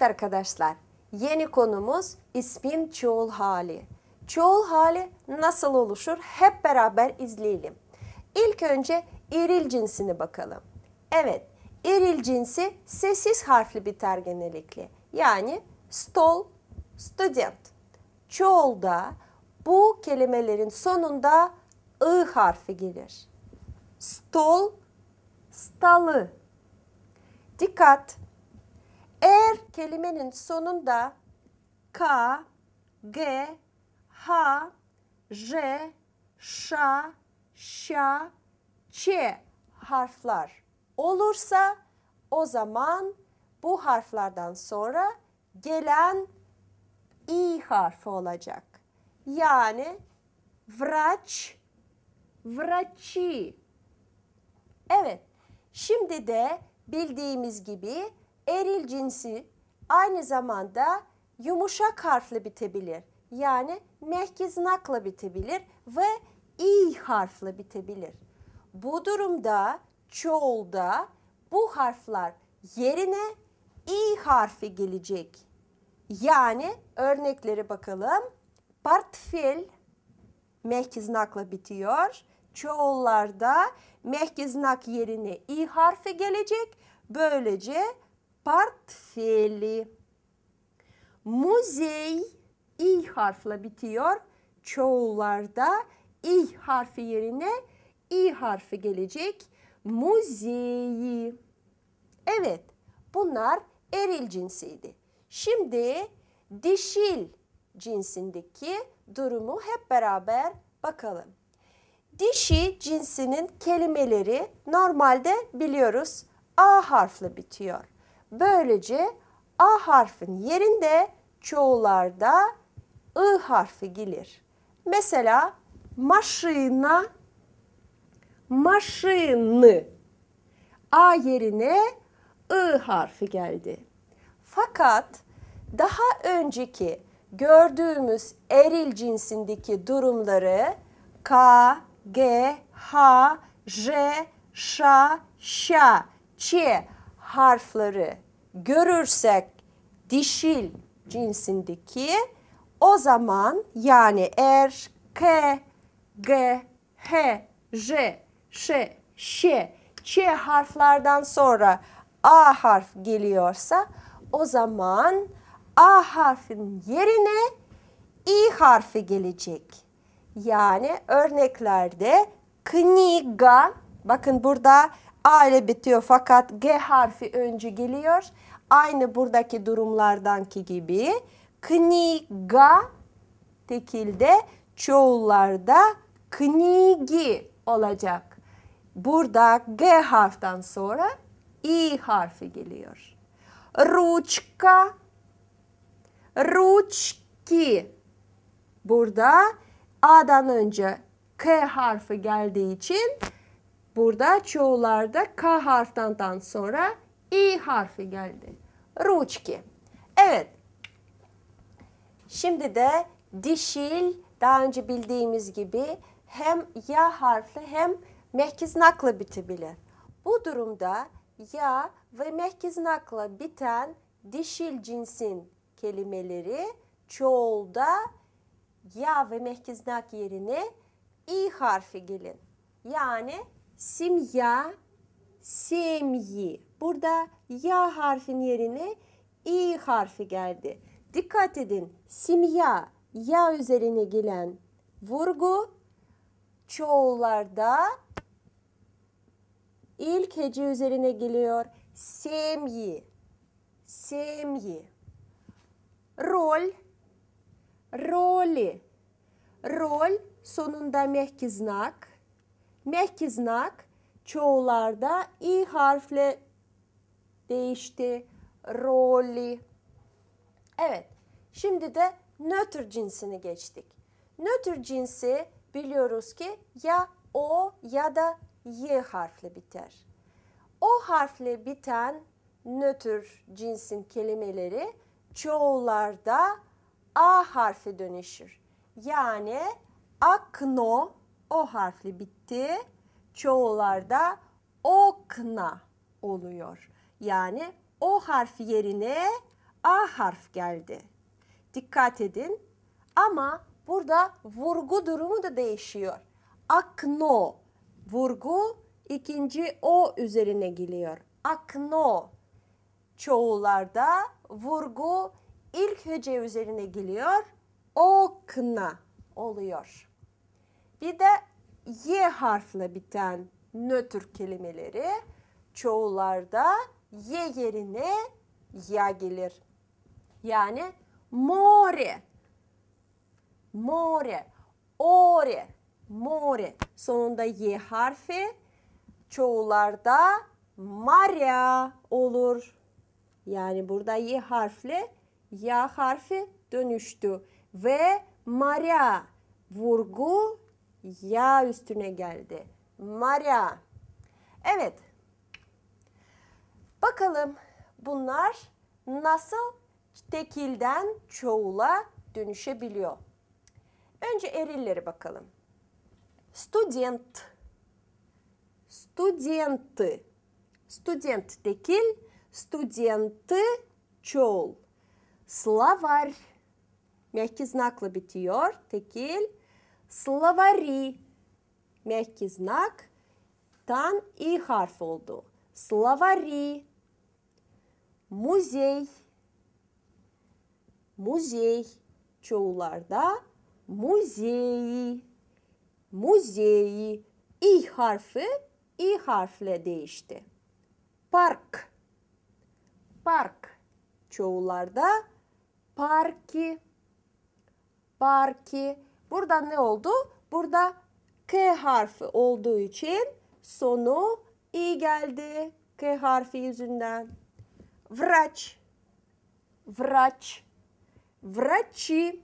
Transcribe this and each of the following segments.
Evet arkadaşlar, yeni konumuz ismin çoğul hali. Çoğul hali nasıl oluşur hep beraber izleyelim. İlk önce eril cinsini bakalım. Evet, eril cinsi sessiz harfli biter genellikle. Yani stol, student. Çoğulda bu kelimelerin sonunda ı harfi gelir. Stol, stalı. Dikkat! Eğer kelimenin sonunda K, G, H, J, Ş, Ş, Ç harflar olursa o zaman bu harflerden sonra gelen i harfi olacak. Yani vraç, vraçi. Evet, şimdi de bildiğimiz gibi eril cinsi aynı zamanda yumuşak harfle bitebilir. Yani mehkiznakla bitebilir ve i harfle bitebilir. Bu durumda çoğulda bu harflar yerine i harfi gelecek. Yani örnekleri bakalım. Portfel mehkiznakla bitiyor. Çoğullarda mehkiznak yerine i harfi gelecek. Böylece Portfeli. Muzey i harfla bitiyor. Çoğullarda i harfi yerine i harfi gelecek. Muzeyi. Evet, bunlar eril cinsiydi. Şimdi dişil cinsindeki durumu hep beraber bakalım. Dişi cinsinin kelimeleri normalde biliyoruz A harfle bitiyor. Böylece A harfin yerinde çoğularda I harfi gelir. Mesela maşina, maşını. A yerine I harfi geldi. Fakat daha önceki gördüğümüz eril cinsindeki durumları K, G, H, J, Ş, Ş, Ç harfleri görürsek dişil cinsindeki o zaman yani er, k, g, h, j, ş, ş, ç harflerden sonra a harf geliyorsa o zaman a harfin yerine i harfi gelecek. Yani örneklerde kniga bakın burada A ile bitiyor fakat G harfi öncü geliyor. Aynı buradaki durumlardaki gibi kniga tekilde çoğullarda knigi olacak. Burada G harften sonra i harfi geliyor. Ruçka, ruçki. Burada A'dan önce K harfi geldiği için Burada çoğularda K harftandan sonra İ harfi geldi. Ruçki. Evet. Şimdi de dişil daha önce bildiğimiz gibi hem ya harfli hem mehkiznakla bitebilir. Bu durumda ya ve mehkiznakla biten dişil cinsin kelimeleri çoğulda ya ve mehkiznak yerine i harfi gelin. Yani Simya, semyi. Burada ya harfin yerine i harfi geldi. Dikkat edin. Simya, ya üzerine gelen vurgu çoğullarda ilk hece üzerine geliyor. Semyi, semyi. Rol, roli. Rol sonunda mehki znak. Mehkiznak çoğularda i harfle değişti. Roli. Evet. Şimdi de nötr cinsini geçtik. Nötr cinsi biliyoruz ki ya o ya da y harfle biter. O harfle biten nötr cinsin kelimeleri çoğularda a harfi dönüşür. Yani akno o harfli bitti. Çoğularda okna oluyor. Yani o harfi yerine a harf geldi. Dikkat edin. Ama burada vurgu durumu da değişiyor. Akno vurgu ikinci o üzerine geliyor. Akno çoğularda vurgu ilk hece üzerine geliyor. Okna oluyor. Bir de Y harfle biten nötr kelimeleri çoğullarda Y yerine ya gelir. Yani more, more, ore, more. Sonunda Y harfi çoğularda Maria olur. Yani burada Y harfle ya harfi dönüştü. Ve Maria vurgu ya üstüne geldi. Maria. Evet. Bakalım bunlar nasıl tekilden çoğula dönüşebiliyor. Önce erilleri bakalım. Student. studenti, student tekil, studenti çoğul. Slavar. Mehki znakla bitiyor. Tekil, словари. Мягкий знак. Тан и харф oldu. Словари. Музей. Музей. Çoğularda muzeyi. Muzeyi. İ harfi i harfle değişti. Park. Park. Çoğularda parki. Parki. Burada ne oldu? Burada K harfi olduğu için sonu i geldi. K harfi yüzünden. Vraç. Vraç. Vraçi.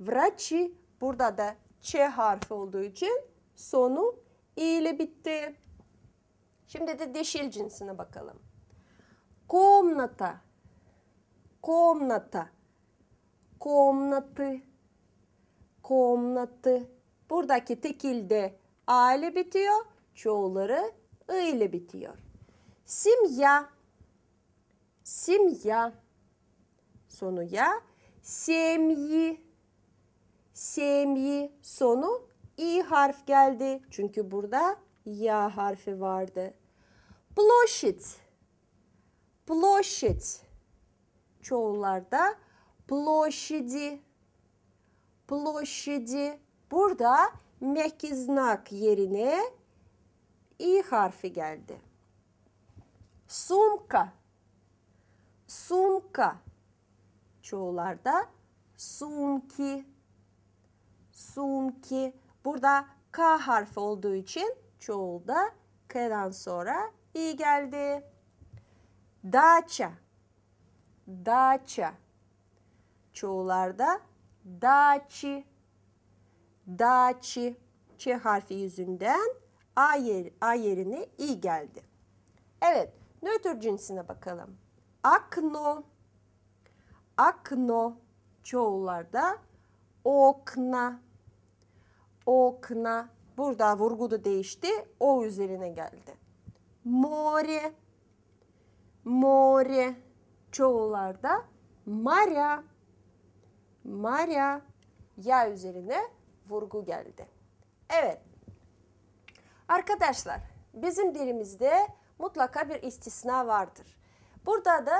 Vraçi. Burada da Ç harfi olduğu için sonu i ile bitti. Şimdi de dişil cinsine bakalım. Komnata. Komnata. Komnatı komnatı. Buradaki tekilde a ile bitiyor. Çoğuları ı ile bitiyor. Simya. Simya. Sonu ya. Semyi. Semyi sonu i harf geldi. Çünkü burada ya harfi vardı. Площадь. Площадь. Çoğullarda площади площади. Burada meki znak yerine i harfi geldi. Sumka. Sumka. Çoğularda sumki. Sumki. Burada k harfi olduğu için çoğulda k'dan sonra i geldi. Dacha, dacha Çoğularda Daçi. Daçi. Ç harfi yüzünden A, yer, A yerine i geldi. Evet, nötr cinsine bakalım. Akno. Akno çoğullarda okna. Okna. Burada vurgu da değişti. O üzerine geldi. More. More çoğullarda Maria. Maria ya üzerine vurgu geldi. Evet. Arkadaşlar bizim dilimizde mutlaka bir istisna vardır. Burada da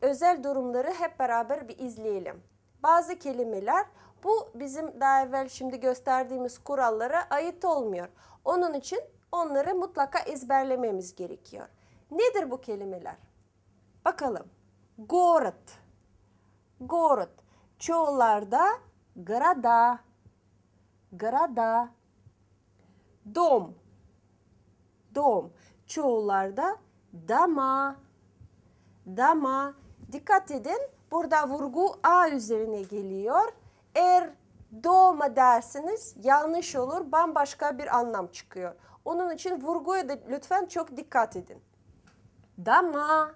özel durumları hep beraber bir izleyelim. Bazı kelimeler bu bizim daha evvel şimdi gösterdiğimiz kurallara ait olmuyor. Onun için onları mutlaka ezberlememiz gerekiyor. Nedir bu kelimeler? Bakalım. Город. Город. Çoğularda grada, grada. Dom, dom. Çoğularda dama, dama. Dikkat edin burada vurgu A üzerine geliyor. Eğer doğma dersiniz yanlış olur bambaşka bir anlam çıkıyor. Onun için vurguya da lütfen çok dikkat edin. Dama,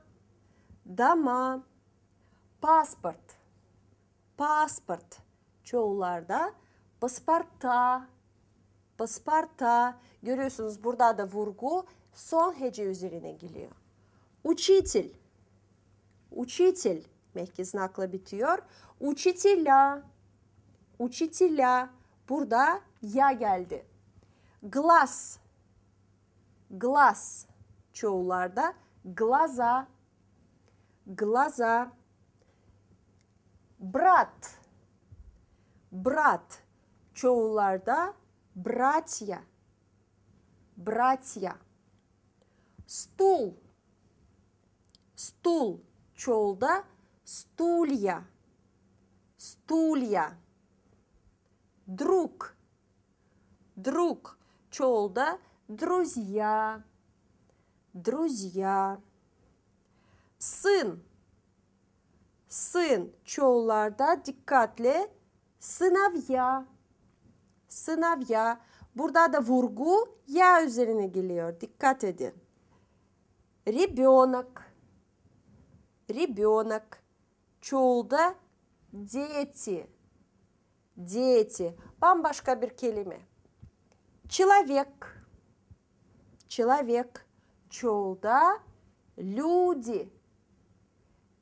dama, pasport, Паспорт. Çoğullarda pasparta. Pasparta. Görüyorsunuz burada da vurgu son hece üzerine geliyor. Учитель. Учитель. Mehki znakla bitiyor. Учителя. Учителя. Burada ya geldi. Glass. Glass. Çoğullarda glaza. Glaza. Брат, брат, Çoğullarda братья. Братья. Стул. Стул. Çoğulda стулья. Стулья. Друг. Друг. Çoğulda друзья. Друзья. Сын Sın çoğullarda dikkatle sınavya. Sınavya. Burada da vurgu ya üzerine geliyor. Dikkat edin. Ребенок. Ребенок. Çoğulda дети. Дети. Bambaşka bir kelime. Человек. Человек. Çoğulda люди.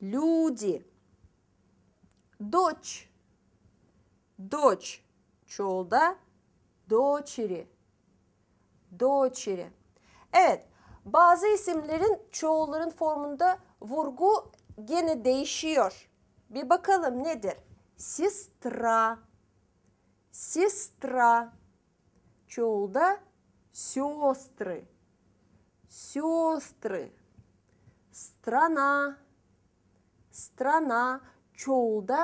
Люди. Дочь. Дочь. Çoğulda дочери. Дочери. Evet, bazı isimlerin çoğulların formunda vurgu gene değişiyor. Bir bakalım nedir? Sistra. Sistra. Çoğulda сестры. Сестры. Страна. Страна. çoğulda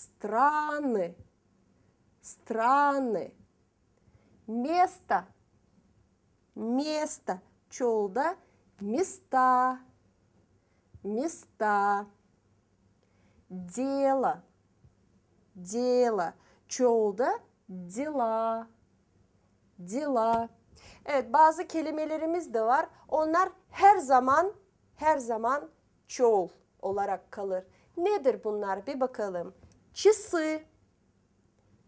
страны, страны. Место, место, çoğulda места, места. Дело, дело, çoğulda дела, дела. Evet bazı kelimelerimiz de var. Onlar her zaman her zaman çoğul olarak kalır. Nedir bunlar bir bakalım. Çısı.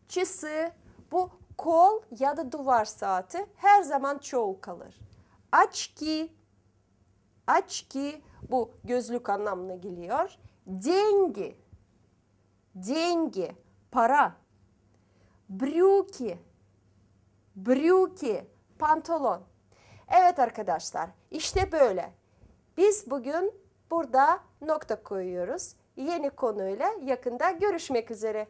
Çısı bu kol ya da duvar saati her zaman çoğul kalır. Açki. Açki bu gözlük anlamına geliyor. Dengi, dengi. Para. Брюки. Брюки. Pantolon. Evet arkadaşlar işte böyle. Biz bugün burada nokta koyuyoruz yeni konuyla yakında görüşmek üzere.